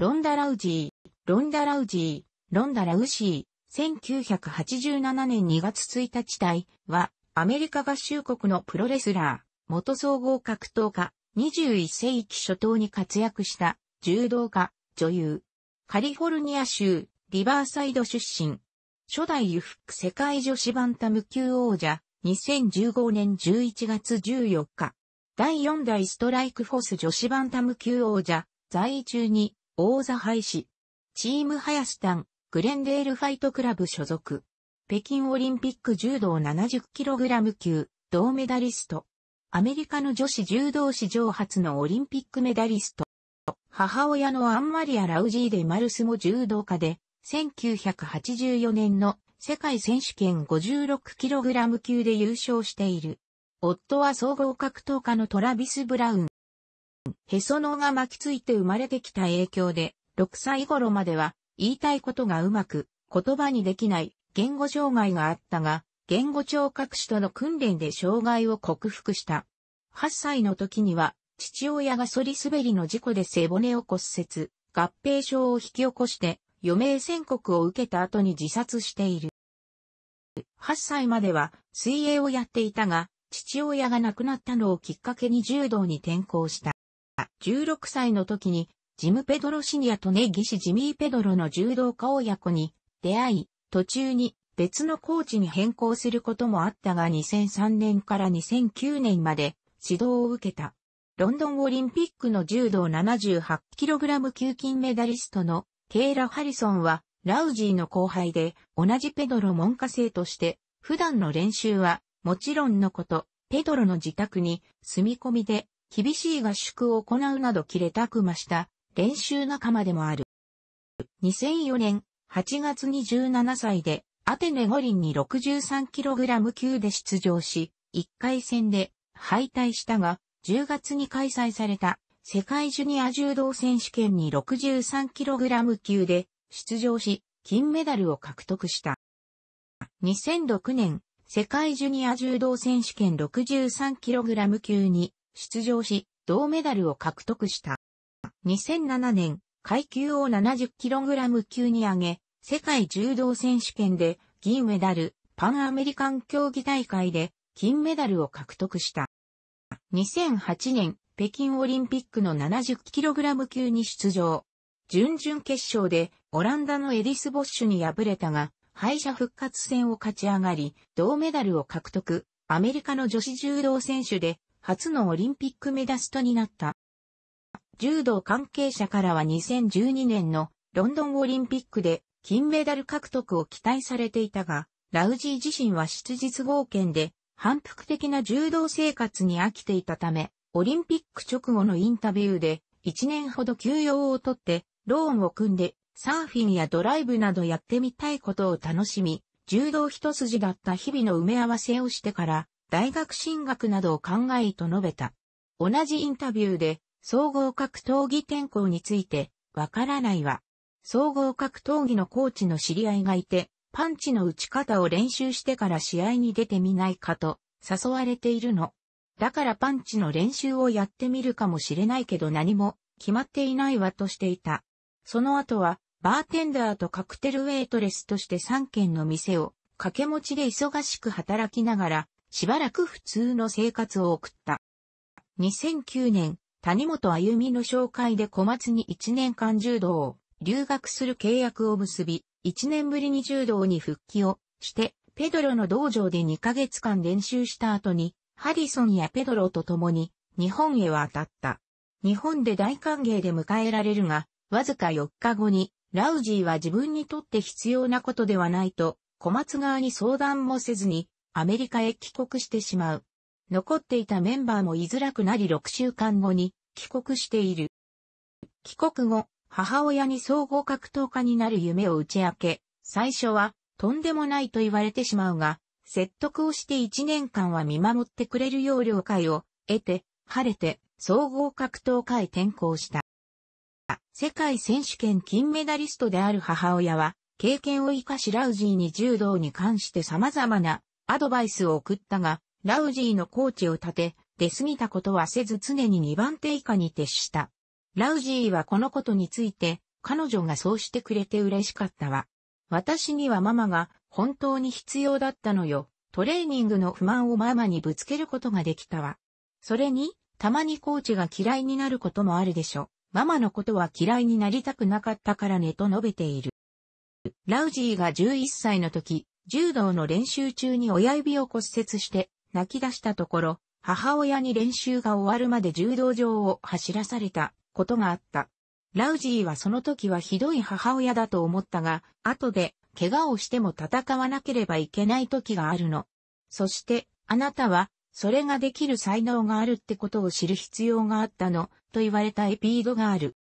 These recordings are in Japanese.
ロンダ・ラウジー、ロンダ・ラウジー、ロンダ・ラウシー、1987年2月1日隊は、アメリカ合衆国のプロレスラー、元総合格闘家、21世紀初頭に活躍した柔道家、女優。カリフォルニア州、リバーサイド出身。初代ユフック世界女子バンタム級王者、2015年11月14日。第4代ストライクフォース女子バンタム級王者、在位中に王座廃止。チーム林丹、グレンデールファイトクラブ所属。北京オリンピック柔道 70kg 級、銅メダリスト。アメリカの女子柔道史上初のオリンピックメダリスト。母親のアンマリア・ラウジーデ・マルスも柔道家で、1984年の世界選手権 56kg 級で優勝している。夫は総合格闘家のトラビス・ブラウン。へその緒が巻きついて生まれてきた影響で、6歳頃までは言いたいことがうまく言葉にできない言語障害があったが、言語聴覚士との訓練で障害を克服した。8歳の時には、父親が反り滑りの事故で背骨を骨折、合併症を引き起こして、余命宣告を受けた後に自殺している。8歳までは水泳をやっていたが、父親が亡くなったのをきっかけに柔道に転向した。16歳の時に、ジム・ペドロ・シニアとネギシ・ジミー・ペドロの柔道家親子に出会い、途中に別のコーチに変更することもあったが2003年から2009年まで指導を受けた。ロンドンオリンピックの柔道 78kg 級金メダリストのケイラ・ハリソンはラウジーの後輩で同じペドロ門下生として普段の練習はもちろんのことペドロの自宅に住み込みで厳しい合宿を行うなど切れたくました練習仲間でもある。2004年8月に17歳でアテネ五輪に 63kg 級で出場し、1回戦で敗退したが、10月に開催された世界ジュニア柔道選手権に 63kg 級で出場し、金メダルを獲得した。2006年、世界ジュニア柔道選手権 63kg 級に出場し、銅メダルを獲得した。2007年、階級を 70kg 級に上げ、世界柔道選手権で銀メダル、パンアメリカン競技大会で金メダルを獲得した。2008年、北京オリンピックの 70kg 級に出場。準々決勝でオランダのエディス・ボッシュに敗れたが、敗者復活戦を勝ち上がり、銅メダルを獲得。アメリカの女子柔道選手で初のオリンピックメダストになった。柔道関係者からは2012年のロンドンオリンピックで金メダル獲得を期待されていたが、ラウジー自身は質実合憲で反復的な柔道生活に飽きていたため、オリンピック直後のインタビューで1年ほど休養をとってローンを組んでサーフィンやドライブなどやってみたいことを楽しみ、柔道一筋だった日々の埋め合わせをしてから、大学進学などを考えと述べた。同じインタビューで、総合格闘技転校について、わからないわ。総合格闘技のコーチの知り合いがいて、パンチの打ち方を練習してから試合に出てみないかと誘われているの。だからパンチの練習をやってみるかもしれないけど何も決まっていないわとしていた。その後は、バーテンダーとカクテルウェイトレスとして3軒の店を掛け持ちで忙しく働きながらしばらく普通の生活を送った。2009年、谷本歩美の紹介で小松に1年間柔道を留学する契約を結び、1年ぶりに柔道に復帰をして、ペドロの道場で2ヶ月間練習した後に、ハリソンやペドロと共に日本へ渡った。日本で大歓迎で迎えられるが、わずか4日後に、ラウジーは自分にとって必要なことではないと、小松側に相談もせずに、アメリカへ帰国してしまう。残っていたメンバーも居づらくなり6週間後に帰国している。帰国後、母親に総合格闘家になる夢を打ち明け、最初はとんでもないと言われてしまうが、説得をして1年間は見守ってくれるよう了解を得て、晴れて総合格闘家へ転向した。世界選手権金メダリストである母親は、経験を生かしラウジーに柔道に関して様々なアドバイスを送ったが、ラウジーのコーチを立て、出過ぎたことはせず常に2番手以下に徹した。ラウジーはこのことについて、彼女がそうしてくれて嬉しかったわ。私にはママが本当に必要だったのよ。トレーニングの不満をママにぶつけることができたわ。それに、たまにコーチが嫌いになることもあるでしょ。ママのことは嫌いになりたくなかったからねと述べている。ラウジーが11歳の時、柔道の練習中に親指を骨折して泣き出したところ、母親に練習が終わるまで柔道場を走らされたことがあった。ラウジーはその時はひどい母親だと思ったが、後で怪我をしても戦わなければいけない時があるの。そして、あなたは、それができる才能があるってことを知る必要があったの、と言われたエピードがある。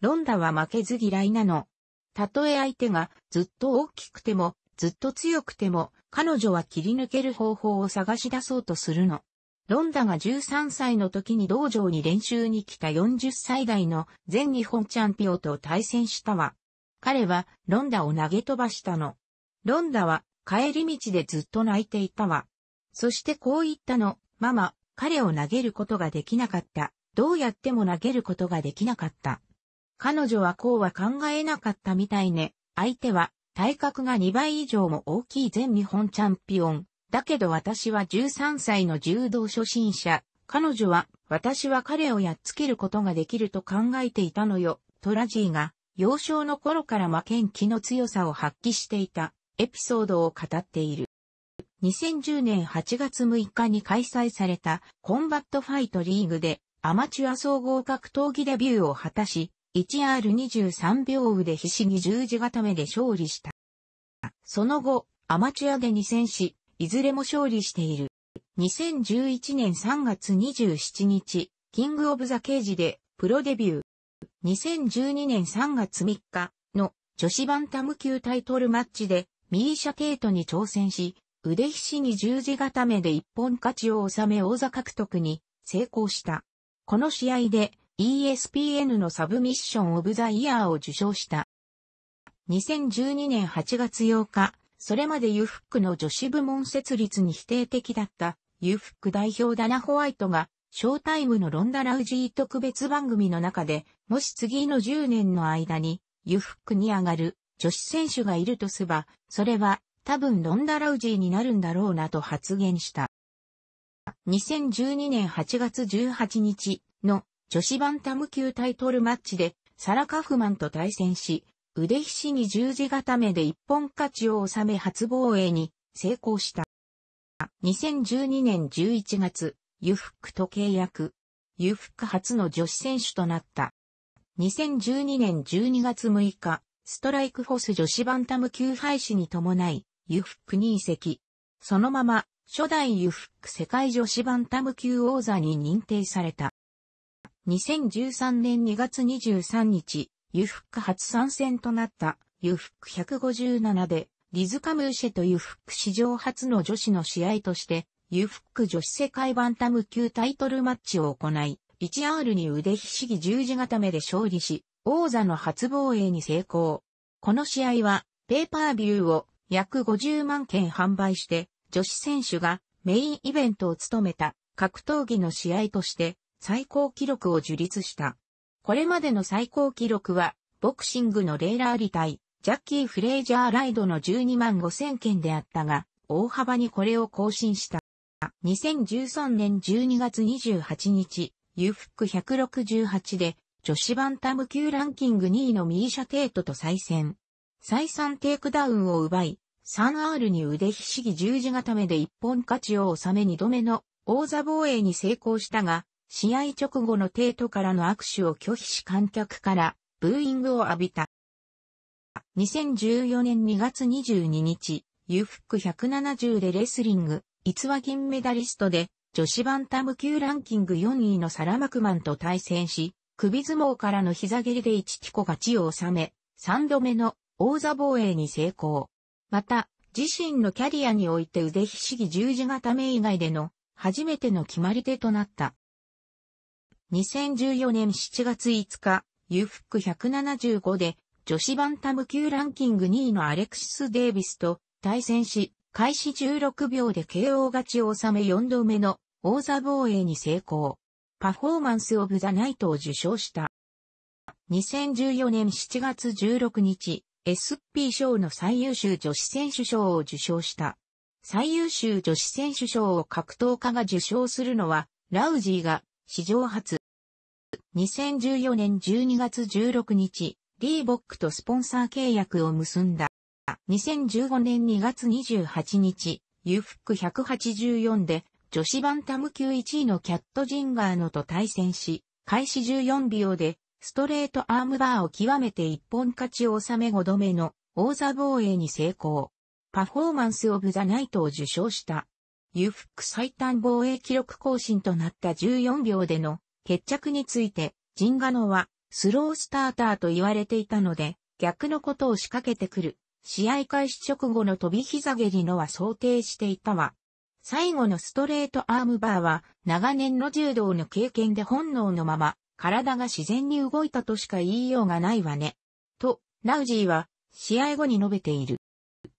ロンダは負けず嫌いなの。たとえ相手がずっと大きくてもずっと強くても、彼女は切り抜ける方法を探し出そうとするの。ロンダが13歳の時に道場に練習に来た40歳代の全日本チャンピオンと対戦したわ。彼はロンダを投げ飛ばしたの。ロンダは帰り道でずっと泣いていたわ。そしてこう言ったの、ママ、彼を投げることができなかった。どうやっても投げることができなかった。彼女はこうは考えなかったみたいね。相手は体格が2倍以上も大きい全日本チャンピオン。だけど私は13歳の柔道初心者。彼女は、私は彼をやっつけることができると考えていたのよ。トラジーが、幼少の頃から負けん気の強さを発揮していたエピソードを語っている。2010年8月6日に開催されたコンバットファイトリーグでアマチュア総合格闘技デビューを果たし、1R23 秒腕必死に十字固めで勝利した。その後、アマチュアで2戦し、いずれも勝利している。2011年3月27日、キングオブザケージでプロデビュー。2012年3月3日の女子バンタム級タイトルマッチでミーシャ・テイトに挑戦し、腕ひしに十字固めで一本勝ちを収め王座獲得に成功した。この試合で ESPN のサブミッションオブザイヤーを受賞した。2012年8月8日、それまでユフックの女子部門設立に否定的だったユフック代表ダナ・ホワイトが、ショータイムのロンダ・ラウジー特別番組の中で、もし次の10年の間に、ユフックに上がる女子選手がいるとすば、それは多分ロンダ・ラウジーになるんだろうなと発言した。2012年8月18日の女子バンタム級タイトルマッチで、サラ・カフマンと対戦し、腕ひしに十字固めで一本勝ちを収め初防衛に成功した。2012年11月、ユフックと契約。ユフック初の女子選手となった。2012年12月6日、ストライクフォス女子バンタム級廃止に伴い、ユフックに移籍。そのまま、初代ユフック世界女子バンタム級王座に認定された。2013年2月23日、ユフック初参戦となったユフック157で、リズ・カムーシェとユフック史上初の女子の試合として、ユフック女子世界バンタム級タイトルマッチを行い、1R に腕ひしぎ十字固めで勝利し、王座の初防衛に成功。この試合は、ペーパービューを約50万件販売して、女子選手がメインイベントを務めた格闘技の試合として最高記録を樹立した。これまでの最高記録は、ボクシングのレーラーリイ、ジャッキー・フレイジャー・ライドの12万5千件であったが、大幅にこれを更新した。2013年12月28日、ユフック168で、女子バンタム級ランキング2位のミーシャ・テートと再戦。再三テイクダウンを奪い、3R に腕ひしぎ十字固めで一本勝ちを収め二度目の王座防衛に成功したが、試合直後のテ都トからの握手を拒否し観客からブーイングを浴びた。2014年2月22日、裕福ッ170でレスリング、逸話銀メダリストで、女子バンタム級ランキング4位のサラマクマンと対戦し、首相撲からの膝蹴りで一キコ勝ちを収め、3度目の王座防衛に成功。また、自身のキャリアにおいて腕ひしぎ十字固め以外での初めての決まり手となった。2014年7月5日、ユーフック175で、女子バンタム級ランキング2位のアレクシス・デイビスと対戦し、開始16秒で KO 勝ちを収め4度目の王座防衛に成功。パフォーマンス・オブ・ザ・ナイトを受賞した。2014年7月16日、SP 賞の最優秀女子選手賞を受賞した。最優秀女子選手賞を格闘家が受賞するのは、ラウジーが史上初。2014年12月16日、リーボックとスポンサー契約を結んだ。2015年2月28日、ユフック184で女子バンタム級1位のキャットジンガーノと対戦し、開始14秒でストレートアームバーを極めて一本勝ちを収め5度目の王座防衛に成功。パフォーマンスオブザナイトを受賞した。ユフック最短防衛記録更新となった14秒での決着について、ジンガノはスロースターターと言われていたので、逆のことを仕掛けてくる。試合開始直後の飛び膝蹴りのは想定していたわ。最後のストレートアームバーは長年の柔道の経験で本能のまま体が自然に動いたとしか言いようがないわね。と、ラウジーは試合後に述べている。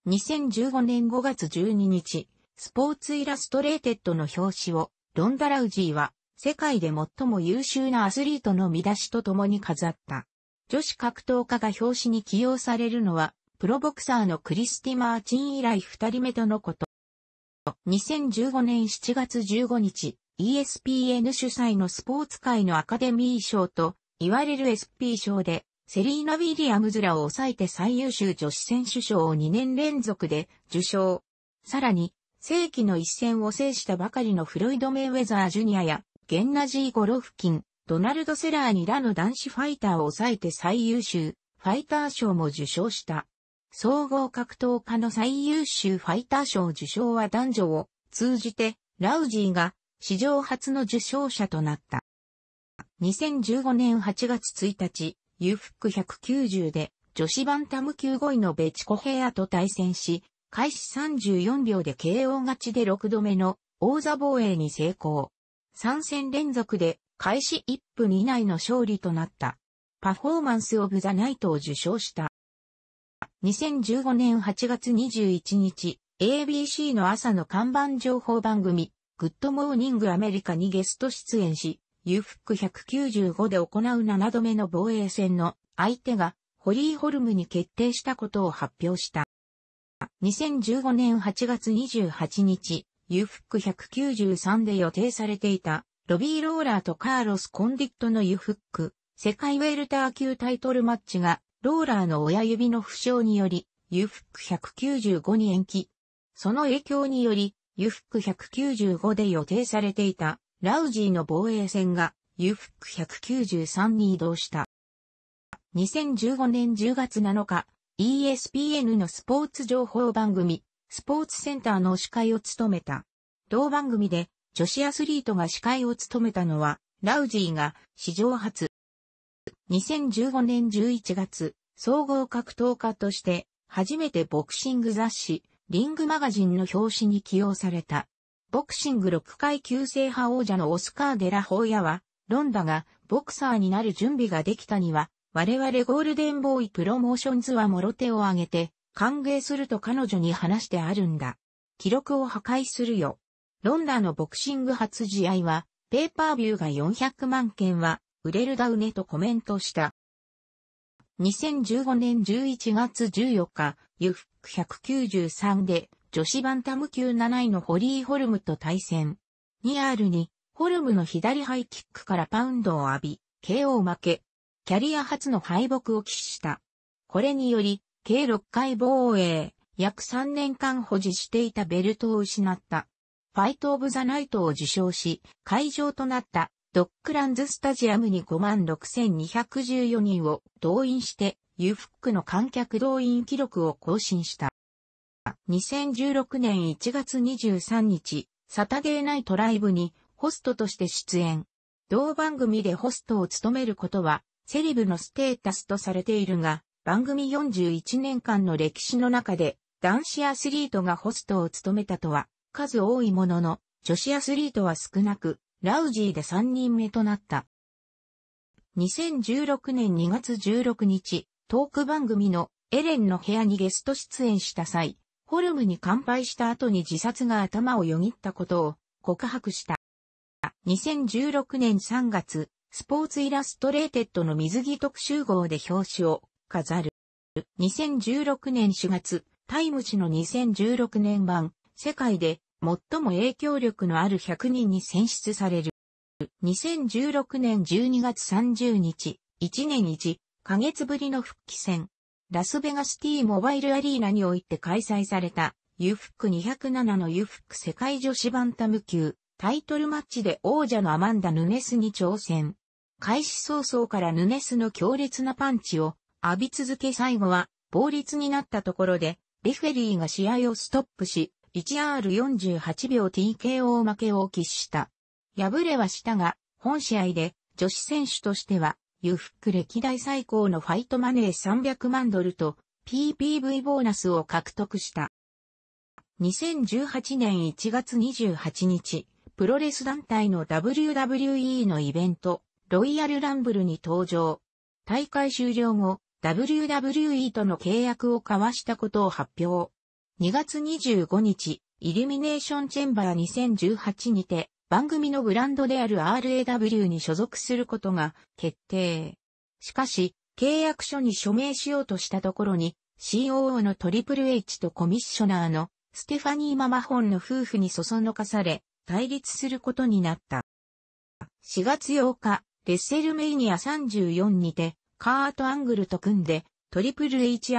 2015年5月12日、スポーツイラストレーテッドの表紙を、ロンダ・ラウジーは、世界で最も優秀なアスリートの見出しと共に飾った。女子格闘家が表紙に起用されるのは、プロボクサーのクリスティ・マーチン以来二人目とのこと。2015年7月15日、ESPN 主催のスポーツ界のアカデミー賞と、いわれる SP 賞で、セリーナ・ウィリアムズらを抑えて最優秀女子選手賞を2年連続で受賞。さらに、世紀の一戦を制したばかりのフロイド・メイウェザー・ジュニアや、ゲンナジー・ゴロフキン、ドナルド・セラーにらの男子ファイターを抑えて最優秀、ファイター賞も受賞した。総合格闘家の最優秀ファイター賞受賞は男女を通じて、ラウジーが史上初の受賞者となった。2015年8月1日、ユフック190で女子バンタム級5位のベチコヘアと対戦し、開始34秒で KO 勝ちで6度目の王座防衛に成功。3戦連続で開始1分以内の勝利となった。パフォーマンスオブザナイトを受賞した。2015年8月21日、ABC の朝の看板情報番組、グッドモーニングアメリカにゲスト出演し、裕福195で行う7度目の防衛戦の相手がホリーホルムに決定したことを発表した。2015年8月28日、ユフック193で予定されていた、ロビー・ローラーとカーロス・コンディットのユフック、世界ウェルター級タイトルマッチが、ローラーの親指の負傷により、ユフック195に延期。その影響により、ユフック195で予定されていた、ラウジーの防衛戦が、ユフック193に移動した。2015年10月7日、ESPN のスポーツ情報番組、スポーツセンターの司会を務めた。同番組で女子アスリートが司会を務めたのは、ラウジーが史上初。2015年11月、総合格闘家として初めてボクシング雑誌、リングマガジンの表紙に起用された。ボクシング6階級制覇王者のオスカー・デラホーヤは、ロンダがボクサーになる準備ができたには我々ゴールデンボーイプロモーションズはもろ手を挙げて、歓迎すると彼女に話してあるんだ。記録を破壊するよ。ロンダのボクシング初試合は、ペーパービューが400万件は、売れるだうねとコメントした。2015年11月14日、ユフック193で、女子バンタム級7位のホリー・ホルムと対戦。2R に、ホルムの左ハイキックからパウンドを浴び、KO 負け、キャリア初の敗北を喫した。これにより、計6回防衛、約3年間保持していたベルトを失った。ファイト・オブ・ザ・ナイトを受賞し、会場となったドックランズ・スタジアムに56,214人を動員して、ユフックの観客動員記録を更新した。2016年1月23日、サタデーナイトライブにホストとして出演。同番組でホストを務めることはセレブのステータスとされているが、番組41年間の歴史の中で、男子アスリートがホストを務めたとは、数多いものの、女子アスリートは少なく、ラウジーで3人目となった。2016年2月16日、トーク番組のエレンの部屋にゲスト出演した際、ホルムに乾杯した後に自殺が頭をよぎったことを告白した。2016年3月、スポーツイラストレーテッドの水着特集号で表紙を飾る。2016年4月、タイム誌の2016年版、世界で最も影響力のある100人に選出される。2016年12月30日、1年1ヶ月ぶりの復帰戦。ラスベガスティーモバイルアリーナにおいて開催された、ユフック207のユフック世界女子バンタム級タイトルマッチで王者のアマンダ・ヌネスに挑戦。開始早々からヌネスの強烈なパンチを浴び続け最後は暴立になったところで、レフェリーが試合をストップし、1R48 秒 TKO 負けを喫した。敗れはしたが、本試合で女子選手としては、ユフック歴代最高のファイトマネー300万ドルと PPV ボーナスを獲得した。2018年1月28日、プロレス団体の WWE のイベント、ロイヤルランブルに登場。大会終了後、WWE との契約を交わしたことを発表。2月25日、イルミネーションチェンバー2018にて、番組のブランドである RAW に所属することが決定。しかし、契約書に署名しようとしたところに、COO のトリプル H とコミッショナーのステファニーママホンの夫婦にそそのかされ、対立することになった。4月8日、レッセルメイニア34にて、カート・アングルと組んで、トリプル H&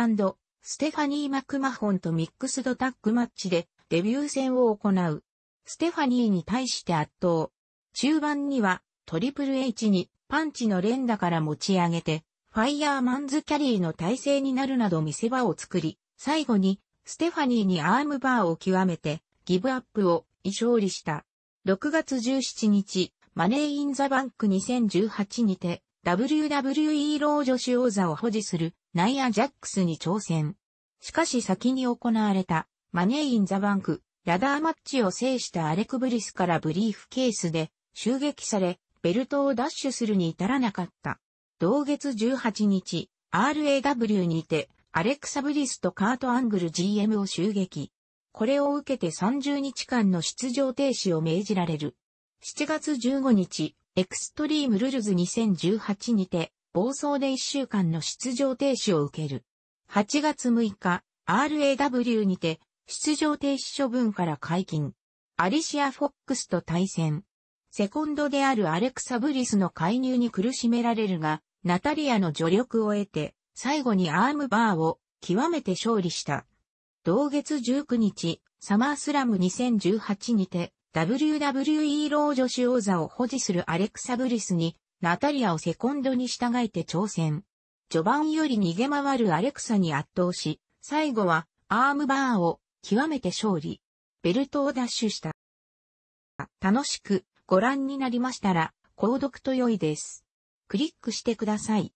ステファニー・マクマホンとミックスドタッグマッチでデビュー戦を行う。ステファニーに対して圧倒。中盤にはトリプル H にパンチの連打から持ち上げて、ファイヤーマンズキャリーの体制になるなど見せ場を作り、最後にステファニーにアームバーを極めてギブアップを勝利した。6月17日、マネーインザバンク2018にて WWE 老女子王座を保持するナイア・ジャックスに挑戦。しかし先に行われたマネーインザバンクラダーマッチを制したアレクブリスからブリーフケースで襲撃されベルトを奪取するに至らなかった。同月18日 RAW にてアレクサ・ブリスとカート・アングル GM を襲撃。これを受けて30日間の出場停止を命じられる。7月15日、エクストリームルルズ2018にて、暴走で1週間の出場停止を受ける。8月6日、RAW にて、出場停止処分から解禁。アリシア・フォックスと対戦。セコンドであるアレクサ・ブリスの介入に苦しめられるが、ナタリアの助力を得て、最後にアームバーを極めて勝利した。同月19日、サマースラム2018にて、WWE 老女子王座を保持するアレクサ・ブリスに、ナタリアをセコンドに従えて挑戦。序盤より逃げ回るアレクサに圧倒し、最後はアームバーを極めて勝利。ベルトを奪取した。楽しくご覧になりましたら、購読と良いです。クリックしてください。